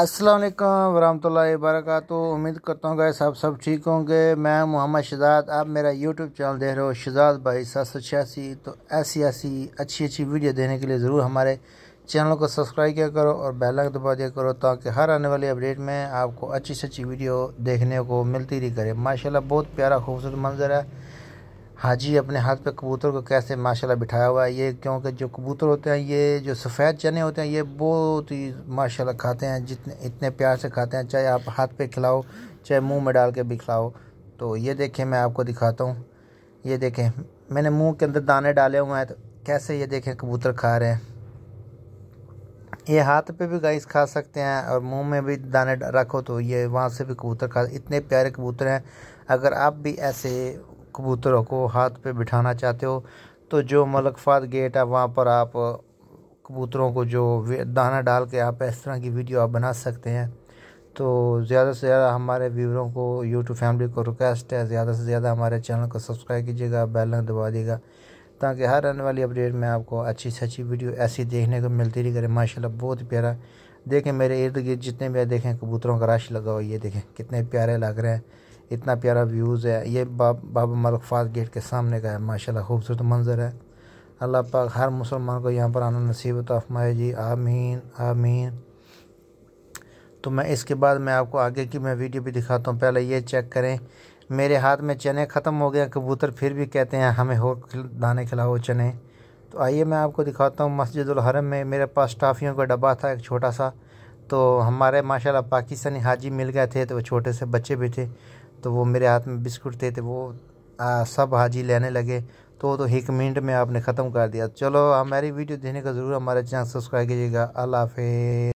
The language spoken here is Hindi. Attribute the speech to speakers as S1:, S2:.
S1: असलकम वरहमल वरक उम्मीद करता हूँ गए सब सब ठीक होंगे मैं मोहम्मद शजाद आप मेरा यूट्यूब चैनल देख रहे हो शजाद भाई सात सौ छियासी तो ऐसी ऐसी अच्छी अच्छी वीडियो देने के लिए ज़रूर हमारे चैनल को सब्सक्राइब किया करो और बेल आइकन दबा दिया करो ताकि हर आने वाली अपडेट में आपको अच्छी से अच्छी वीडियो देखने को मिलती रही करे माशाल्लाह बहुत प्यारा खूबसूरत मंजर है हाजी अपने हाथ पे कबूतर को कैसे माशाल्लाह बिठाया हुआ है ये क्योंकि जो कबूतर होते हैं ये जो सफ़ेद चने होते हैं ये बहुत ही माशाल्लाह खाते हैं जितने इतने प्यार से खाते हैं चाहे आप हाथ पे खिलाओ चाहे मुंह में डाल के भी खिलाओ तो ये देखें मैं आपको दिखाता हूँ ये देखें मैंने मुँह के अंदर दाने डाले हुए हैं तो कैसे ये देखें कबूतर खा रहे हैं ये हाथ पे भी गाइस खा सकते हैं और मुंह में भी दाने रखो तो ये वहाँ से भी कबूतर खा इतने प्यारे कबूतर हैं अगर आप भी ऐसे कबूतरों को हाथ पे बिठाना चाहते हो तो जो मलकफ़ात गेट है वहाँ पर आप कबूतरों को जो दाना डाल के आप इस तरह की वीडियो आप बना सकते हैं तो ज़्यादा से ज़्यादा हमारे व्यूवरों को यूट्यूब फैमिली को रिक्वेस्ट है ज़्यादा से ज़्यादा हमारे चैनल को सब्सक्राइब कीजिएगा बैलन दबा दीजिएगा ताकि हर आने वाली अपडेट में आपको अच्छी से अच्छी वीडियो ऐसी देखने को मिलती रही करे माशाल्लाह बहुत प्यारा देखें मेरे इर्द गिर्द जितने भी देखें कबूतरों का रश लगा हुआ ये देखें कितने प्यारे लग रहे हैं इतना प्यारा व्यूज़ है ये बाब बाबा मलकफात गेट के सामने का है माशाल्लाह खूबसूरत मंज़र है अल्लाह पाक हर मुसलमान को यहाँ पर आना नसीब तफमाए तो जी आमीन आमीन तो मैं इसके बाद मैं आपको आगे की मैं वीडियो भी दिखाता हूँ पहले ये चेक करें मेरे हाथ में चने ख़त्म हो गए कबूतर फिर भी कहते हैं हमें हो दाने खिलाओ चने तो आइए मैं आपको दिखाता हूँ मस्जिदुलहरम में मेरे पास टाफ़ियों का डब्बा था एक छोटा सा तो हमारे माशाल्लाह पाकिस्तानी हाजी मिल गए थे तो वो छोटे से बच्चे भी थे तो वो मेरे हाथ में बिस्कुट थे तो वो आ, सब हाजी लेने लगे तो तो एक मिनट में आपने ख़त्म कर दिया चलो हमारी वीडियो देखने का ज़रूर हमारे चैनल सब्सक्राइब कीजिएगा अल्लाह हाफि